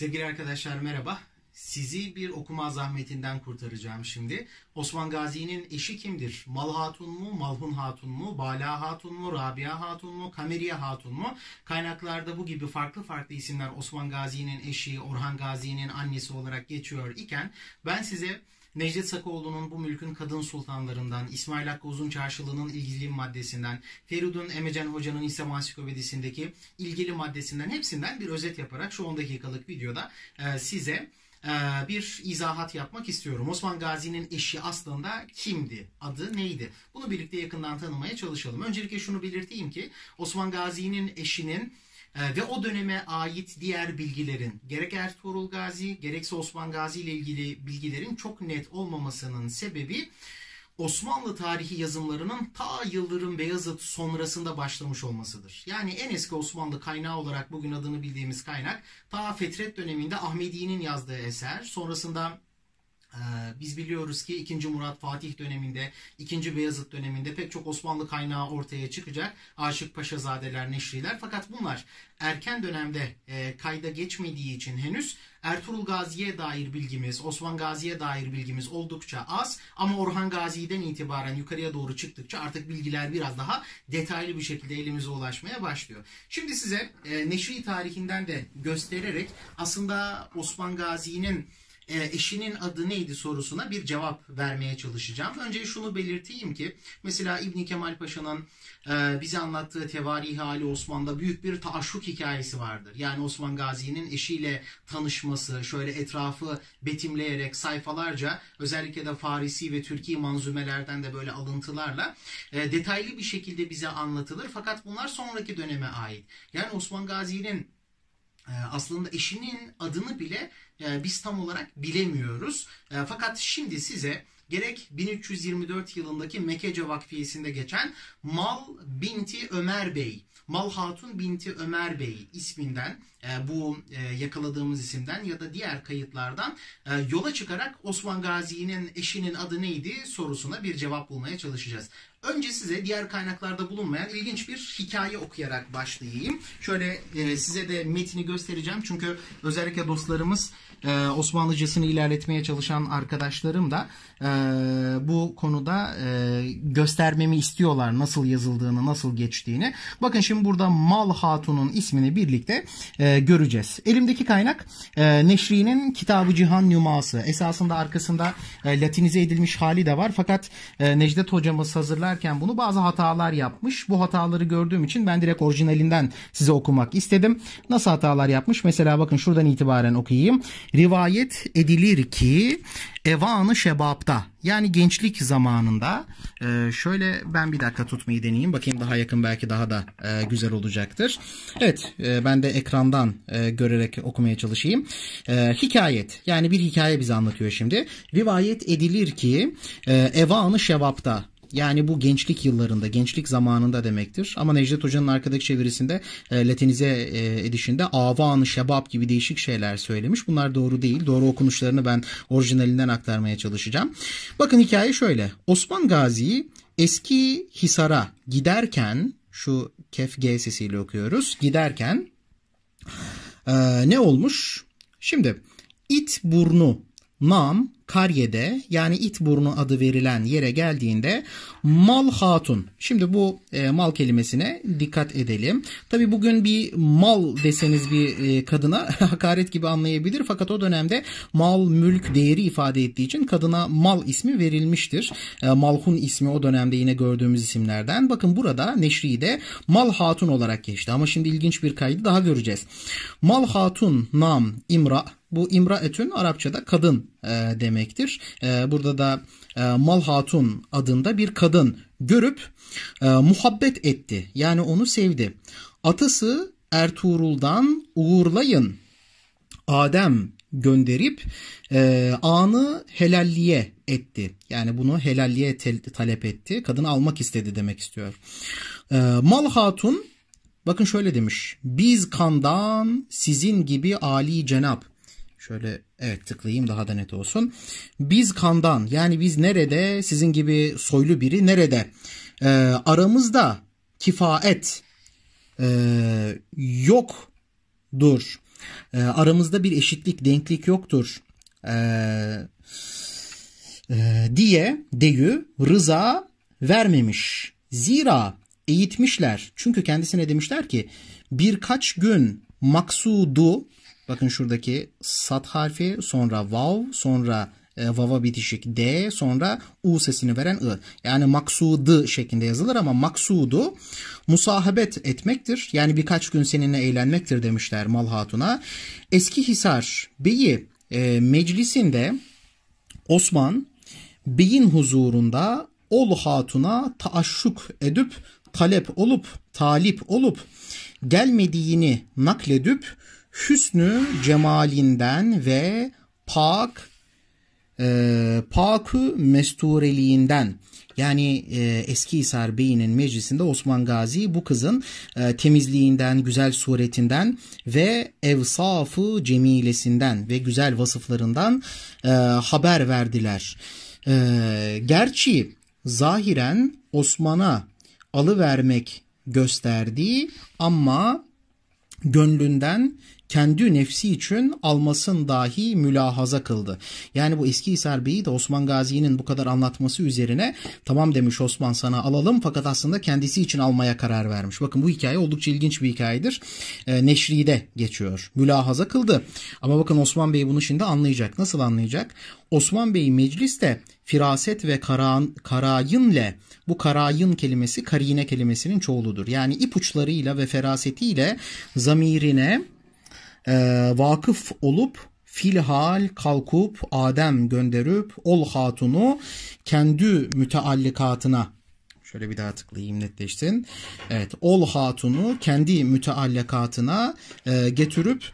Sevgili arkadaşlar merhaba. Sizi bir okuma zahmetinden kurtaracağım şimdi. Osman Gazi'nin eşi kimdir? Mal Hatun mu, Malhun Hatun mu, Bala Hatun mu, Rabia Hatun mu, Kameriye Hatun mu? Kaynaklarda bu gibi farklı farklı isimler Osman Gazi'nin eşi, Orhan Gazi'nin annesi olarak geçiyor iken ben size Necdet Sakoğlu'nun bu mülkün kadın sultanlarından, İsmail Hakkı Uzun Çarşılı'nın ilgili maddesinden, Feridun Emecen Hoca'nın İsa Mansiklopedisi'ndeki ilgili maddesinden hepsinden bir özet yaparak şu 10 dakikalık videoda e, size e, bir izahat yapmak istiyorum. Osman Gazi'nin eşi aslında kimdi? Adı neydi? Bunu birlikte yakından tanımaya çalışalım. Öncelikle şunu belirteyim ki Osman Gazi'nin eşinin ee, ve o döneme ait diğer bilgilerin gerek Ertuğrul Gazi gerekse Osman Gazi ile ilgili bilgilerin çok net olmamasının sebebi Osmanlı tarihi yazımlarının ta Yıldırım Beyazıt sonrasında başlamış olmasıdır. Yani en eski Osmanlı kaynağı olarak bugün adını bildiğimiz kaynak ta Fetret döneminde Ahmedi'nin yazdığı eser, sonrasında ee, biz biliyoruz ki 2. Murat Fatih döneminde, 2. Beyazıt döneminde pek çok Osmanlı kaynağı ortaya çıkacak. Aşık Paşazadeler, Neşriler. Fakat bunlar erken dönemde e, kayda geçmediği için henüz Ertuğrul Gazi'ye dair bilgimiz, Osman Gazi'ye dair bilgimiz oldukça az ama Orhan Gazi'den itibaren yukarıya doğru çıktıkça artık bilgiler biraz daha detaylı bir şekilde elimize ulaşmaya başlıyor. Şimdi size e, Neşri tarihinden de göstererek aslında Osman Gazi'nin e, eşinin adı neydi sorusuna bir cevap vermeye çalışacağım. Önce şunu belirteyim ki mesela İbni Kemal Paşa'nın e, bize anlattığı Tevarih Hali Osman'da büyük bir taşruk hikayesi vardır. Yani Osman Gazi'nin eşiyle tanışması, şöyle etrafı betimleyerek sayfalarca özellikle de Farisi ve Türki manzumelerden de böyle alıntılarla e, detaylı bir şekilde bize anlatılır. Fakat bunlar sonraki döneme ait. Yani Osman Gazi'nin e, aslında eşinin adını bile ee, biz tam olarak bilemiyoruz. Ee, fakat şimdi size gerek 1324 yılındaki Mekece Vakfiyesi'nde geçen Mal Binti Ömer Bey, Mal Hatun Binti Ömer Bey isminden e, bu e, yakaladığımız isimden ya da diğer kayıtlardan e, yola çıkarak Osman Gazi'nin eşinin adı neydi sorusuna bir cevap bulmaya çalışacağız. Önce size diğer kaynaklarda bulunmayan ilginç bir hikaye okuyarak başlayayım. Şöyle size de metni göstereceğim çünkü özellikle dostlarımız ee, Osmanlıcasını ilerletmeye çalışan arkadaşlarım da e, bu konuda e, göstermemi istiyorlar nasıl yazıldığını, nasıl geçtiğini. Bakın şimdi burada Mal Hatun'un ismini birlikte e, göreceğiz. Elimdeki kaynak e, Neşri'nin Kitabı Cihan Nüması. Esasında arkasında e, latinize edilmiş hali de var fakat e, Necdet hocamız hazırlarken bunu bazı hatalar yapmış. Bu hataları gördüğüm için ben direkt orijinalinden size okumak istedim. Nasıl hatalar yapmış? Mesela bakın şuradan itibaren okuyayım. Rivayet edilir ki Evanı Şebap'ta yaşta yani gençlik zamanında e, şöyle ben bir dakika tutmayı deneyeyim. Bakayım daha yakın belki daha da e, güzel olacaktır. Evet e, ben de ekrandan e, görerek okumaya çalışayım. E, hikayet yani bir hikaye bize anlatıyor şimdi. Rivayet edilir ki e, evanı şevapta yani bu gençlik yıllarında, gençlik zamanında demektir. Ama Necdet Hoca'nın arkadaki çevirisinde e, Latinize e, edişinde avanı şebap gibi değişik şeyler söylemiş. Bunlar doğru değil. Doğru okunuşlarını ben orijinalinden aktarmaya çalışacağım. Bakın hikaye şöyle. Osman Gazi'yi eski Hisar'a giderken şu kef G sesiyle okuyoruz. Giderken e, ne olmuş? Şimdi it burnu Nam Karye'de yani it burnu adı verilen yere geldiğinde mal hatun. Şimdi bu e, mal kelimesine dikkat edelim. Tabi bugün bir mal deseniz bir e, kadına hakaret gibi anlayabilir. Fakat o dönemde mal mülk değeri ifade ettiği için kadına mal ismi verilmiştir. E, Malhun ismi o dönemde yine gördüğümüz isimlerden. Bakın burada de mal hatun olarak geçti. Ama şimdi ilginç bir kaydı daha göreceğiz. Mal hatun nam imra bu imra Etün Arapçada kadın e, demektir. E, burada da e, Mal Hatun adında bir kadın görüp e, muhabbet etti. Yani onu sevdi. Atası Ertuğrul'dan uğurlayın Adem gönderip e, anı helalliye etti. Yani bunu helalliye talep etti. Kadını almak istedi demek istiyor. E, Mal Hatun bakın şöyle demiş. Biz kandan sizin gibi Ali Cenap Şöyle evet tıklayayım daha da net olsun. Biz kandan yani biz nerede sizin gibi soylu biri nerede e, aramızda kifaet e, yoktur. E, aramızda bir eşitlik denklik yoktur. E, e, diye deyü rıza vermemiş. Zira eğitmişler. Çünkü kendisine demişler ki birkaç gün maksudu Bakın şuradaki sat harfi sonra vav sonra e, vava bitişik d sonra u sesini veren ı. Yani maksudı şeklinde yazılır ama maksudu musahabet etmektir. Yani birkaç gün seninle eğlenmektir demişler Malhatun'a. Eski Hisar Beyi e, meclisinde Osman beyin huzurunda ol hatuna taaşşuk edüp talep olup talip olup gelmediğini nakledüp hüsnü cemalinden ve pak e, pakü mestureliğinden yani e, eski Hisar Bey'inin meclisinde Osman Gazi bu kızın e, temizliğinden, güzel suretinden ve evsafı cemilesinden ve güzel vasıflarından e, haber verdiler. E, gerçi zahiren Osman'a alıvermek gösterdiği ama gönlünden kendi nefsi için almasın dahi mülahaza kıldı. Yani bu eski Hisar Bey'i de Osman Gazi'nin bu kadar anlatması üzerine tamam demiş Osman sana alalım fakat aslında kendisi için almaya karar vermiş. Bakın bu hikaye oldukça ilginç bir hikayedir. E, Neşri'de geçiyor. Mülahaza kıldı. Ama bakın Osman Bey bunu şimdi anlayacak. Nasıl anlayacak? Osman Bey mecliste firaset ve karaan, karayinle bu karayın kelimesi karine kelimesinin çoğuludur. Yani ipuçlarıyla ve ferasetiyle zamirine e, vakıf olup filhal kalkup Adem gönderip ol hatunu kendi müteallikatına şöyle bir daha tıklayayım netleşsin. Evet ol hatunu kendi müteallikatına e, getirip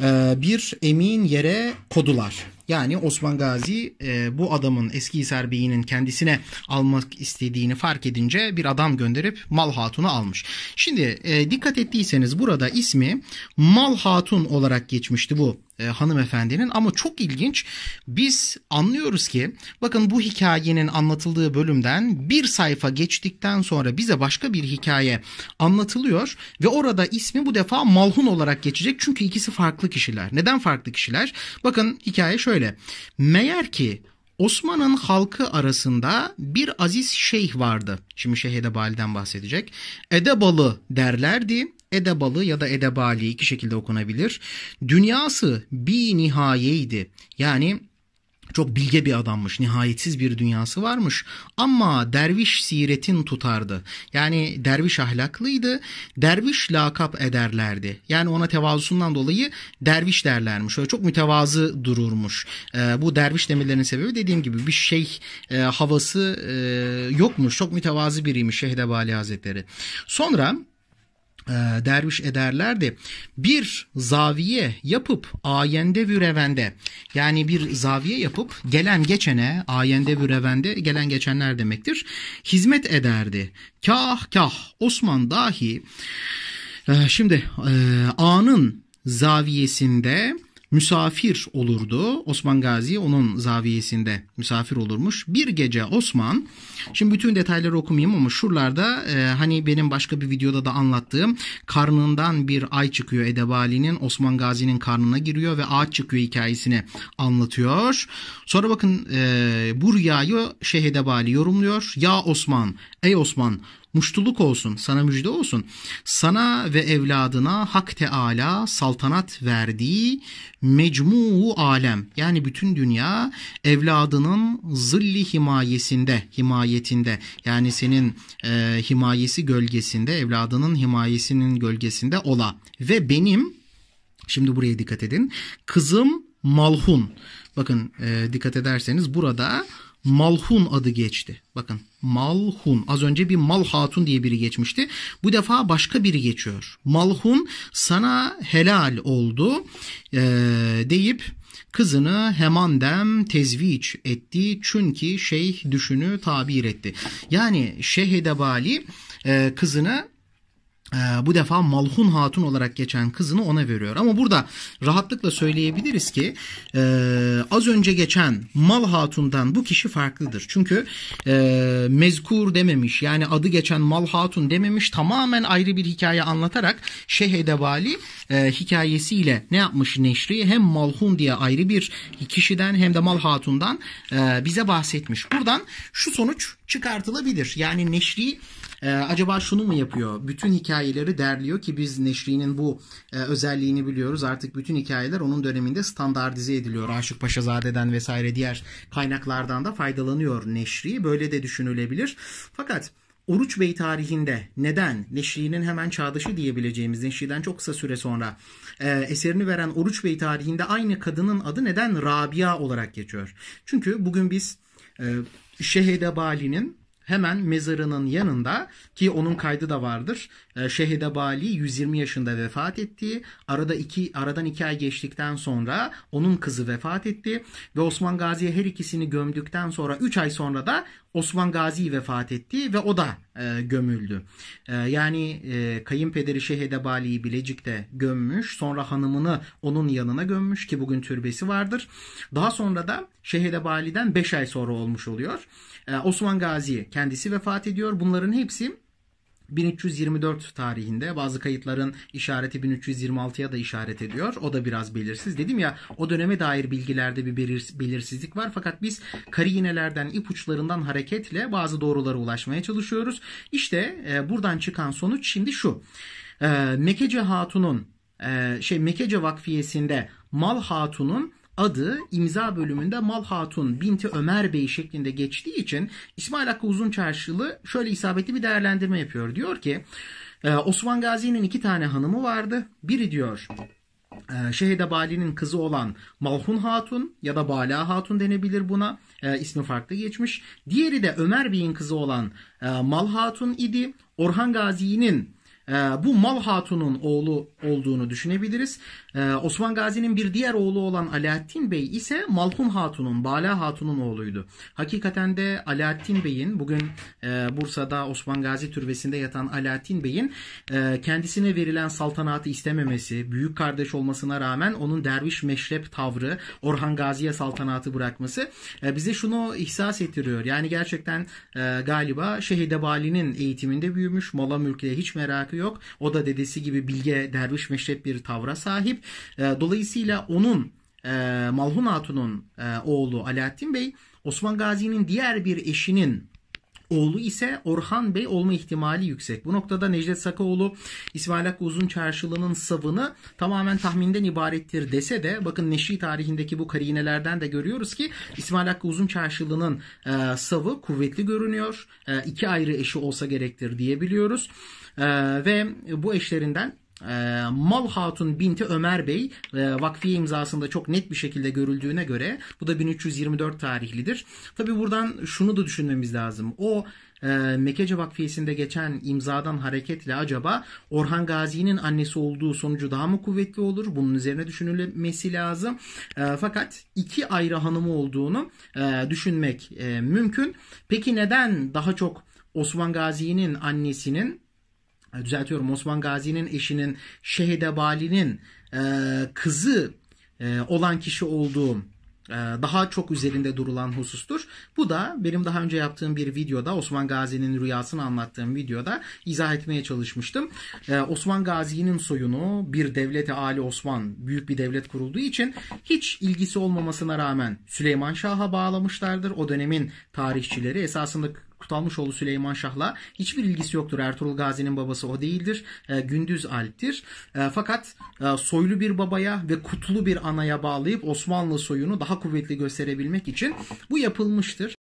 e, bir emin yere kodular. Yani Osman Gazi e, bu adamın eski Hisar Bey'inin kendisine almak istediğini fark edince bir adam gönderip Mal Hatun'u almış. Şimdi e, dikkat ettiyseniz burada ismi Mal Hatun olarak geçmişti bu e, hanımefendinin ama çok ilginç biz anlıyoruz ki bakın bu hikayenin anlatıldığı bölümden bir sayfa geçtikten sonra bize başka bir hikaye anlatılıyor ve orada ismi bu defa Malhun olarak geçecek çünkü ikisi farklı kişiler. Neden farklı kişiler? Bakın hikaye şöyle. Meğer ki Osman'ın halkı arasında bir aziz şeyh vardı. Şimdi Şeyh Edebali'den bahsedecek. Edebalı derlerdi edebalı ya da edebali iki şekilde okunabilir. Dünyası bir nihayeydi. Yani çok bilge bir adammış. Nihayetsiz bir dünyası varmış. Ama derviş siretin tutardı. Yani derviş ahlaklıydı. Derviş lakap ederlerdi. Yani ona tevazusundan dolayı derviş derlermiş. Öyle çok mütevazı dururmuş. E, bu derviş demelerinin sebebi dediğim gibi bir şey e, havası e, yokmuş. Çok mütevazı biriymiş şehdebali Hazretleri. Sonra e, derviş ederlerdi. Bir zaviye yapıp ayende vürevende yani bir zaviye yapıp gelen geçene ayende vürevende gelen geçenler demektir. Hizmet ederdi. Kah kah Osman dahi e, şimdi e, anın zaviyesinde misafir olurdu. Osman Gazi onun zaviyesinde misafir olurmuş. Bir gece Osman, şimdi bütün detayları okumayayım ama şuralarda e, hani benim başka bir videoda da anlattığım karnından bir ay çıkıyor Edebali'nin Osman Gazi'nin karnına giriyor ve ağaç çıkıyor hikayesini anlatıyor. Sonra bakın e, bu rüyayı Şeyh Edebali yorumluyor. Ya Osman, ey Osman muştuluk olsun, sana müjde olsun. Sana ve evladına Hak Teala saltanat verdiği mecmu alem yani bütün dünya evladının zilli himayesinde, himayetinde yani senin e, himayesi gölgesinde, evladının himayesinin gölgesinde ola ve benim şimdi buraya dikkat edin. Kızım Malhun. Bakın e, dikkat ederseniz burada Malhun adı geçti. Bakın Malhun. Az önce bir Mal Hatun diye biri geçmişti. Bu defa başka biri geçiyor. Malhun sana helal oldu e, deyip kızını hemandem tezviç etti. Çünkü şeyh düşünü tabir etti. Yani Şehedebali e, kızını ee, bu defa Malhun Hatun olarak geçen kızını ona veriyor. Ama burada rahatlıkla söyleyebiliriz ki e, az önce geçen Mal Hatun'dan bu kişi farklıdır. Çünkü e, mezkur dememiş yani adı geçen Mal Hatun dememiş tamamen ayrı bir hikaye anlatarak Şeyh Edebali e, hikayesiyle ne yapmış Neşri hem Malhun diye ayrı bir kişiden hem de Mal Hatun'dan e, bize bahsetmiş. Buradan şu sonuç çıkartılabilir. Yani Neşri e, acaba şunu mu yapıyor? Bütün hikaye hikayeleri derliyor ki biz Neşri'nin bu e, özelliğini biliyoruz. Artık bütün hikayeler onun döneminde standartize ediliyor. Aşık Paşazade'den vesaire diğer kaynaklardan da faydalanıyor Neşri. Böyle de düşünülebilir. Fakat Oruç Bey tarihinde neden Neşri'nin hemen çağdaşı diyebileceğimiz Neşri'den çok kısa süre sonra e, eserini veren Oruç Bey tarihinde aynı kadının adı neden Rabia olarak geçiyor? Çünkü bugün biz e, Şehede Bali'nin hemen mezarının yanında ki onun kaydı da vardır. E, Şehide Bali 120 yaşında vefat etti. Arada iki, aradan iki ay geçtikten sonra onun kızı vefat etti. Ve Osman Gazi'ye her ikisini gömdükten sonra 3 ay sonra da Osman Gazi vefat etti ve o da e, gömüldü. E, yani e, kayınpederi Şehedebali'yi Bilecik'te gömmüş. Sonra hanımını onun yanına gömmüş ki bugün türbesi vardır. Daha sonra da Şehedebali'den 5 ay sonra olmuş oluyor. E, Osman Gazi kendisi vefat ediyor. Bunların hepsi 1324 tarihinde bazı kayıtların işareti 1326'ya da işaret ediyor. O da biraz belirsiz. Dedim ya o döneme dair bilgilerde bir belirsizlik var. Fakat biz karinelerden ipuçlarından hareketle bazı doğrulara ulaşmaya çalışıyoruz. İşte e, buradan çıkan sonuç şimdi şu. E, Mekece Hatun'un e, şey Mekece Vakfiyesi'nde Mal Hatun'un adı imza bölümünde Mal Hatun Binti Ömer Bey şeklinde geçtiği için İsmail Hakkı Uzun Çarşılı şöyle isabetli bir değerlendirme yapıyor. Diyor ki e, Osman Gazi'nin iki tane hanımı vardı. Biri diyor e, Şehide Bali'nin kızı olan Malhun Hatun ya da Bala Hatun denebilir buna. E, ismi farklı geçmiş. Diğeri de Ömer Bey'in kızı olan e, Mal Hatun idi. Orhan Gazi'nin ee, bu Mal Hatun'un oğlu olduğunu düşünebiliriz. Ee, Osman Gazi'nin bir diğer oğlu olan Alaaddin Bey ise Malhum Hatun'un, Bala Hatun'un oğluydu. Hakikaten de Alaaddin Bey'in bugün e, Bursa'da Osman Gazi Türbesi'nde yatan Alaaddin Bey'in e, kendisine verilen saltanatı istememesi, büyük kardeş olmasına rağmen onun derviş meşrep tavrı, Orhan Gazi'ye saltanatı bırakması e, bize şunu ihsas ettiriyor. Yani gerçekten galiba Şehide Bali'nin eğitiminde büyümüş, mala mülkle hiç merakı yok. O da dedesi gibi bilge derviş meşrep bir tavra sahip. Ee, dolayısıyla onun e, Malhun Hatun'un e, oğlu Alaaddin Bey Osman Gazi'nin diğer bir eşinin Oğlu ise Orhan Bey olma ihtimali yüksek. Bu noktada Necdet Sakaoğlu İsmail Hakkı Uzun Çarşılı'nın savını tamamen tahminden ibarettir dese de bakın Neşri tarihindeki bu karinelerden de görüyoruz ki İsmail Hakkı Uzun Çarşılı'nın e, savı kuvvetli görünüyor. E, iki ayrı eşi olsa gerektir diyebiliyoruz. E, ve bu eşlerinden e, Mal Hatun binti Ömer Bey e, vakfiye imzasında çok net bir şekilde görüldüğüne göre bu da 1324 tarihlidir. Tabi buradan şunu da düşünmemiz lazım. O e, Mekece Vakfiyesi'nde geçen imzadan hareketle acaba Orhan Gazi'nin annesi olduğu sonucu daha mı kuvvetli olur? Bunun üzerine düşünülmesi lazım. E, fakat iki ayrı hanımı olduğunu e, düşünmek e, mümkün. Peki neden daha çok Osman Gazi'nin annesinin e, düzeltiyorum Osman Gazi'nin eşinin Şehide Bali'nin e, kızı e, olan kişi olduğu e, daha çok üzerinde durulan husustur. Bu da benim daha önce yaptığım bir videoda Osman Gazi'nin rüyasını anlattığım videoda izah etmeye çalışmıştım. E, Osman Gazi'nin soyunu bir devlete Ali Osman büyük bir devlet kurulduğu için hiç ilgisi olmamasına rağmen Süleyman Şah'a bağlamışlardır. O dönemin tarihçileri esasında Kurtalmışoğlu Süleyman Şah'la hiçbir ilgisi yoktur. Ertuğrul Gazi'nin babası o değildir. E, Gündüz Alp'tir. E, fakat e, soylu bir babaya ve kutlu bir anaya bağlayıp Osmanlı soyunu daha kuvvetli gösterebilmek için bu yapılmıştır.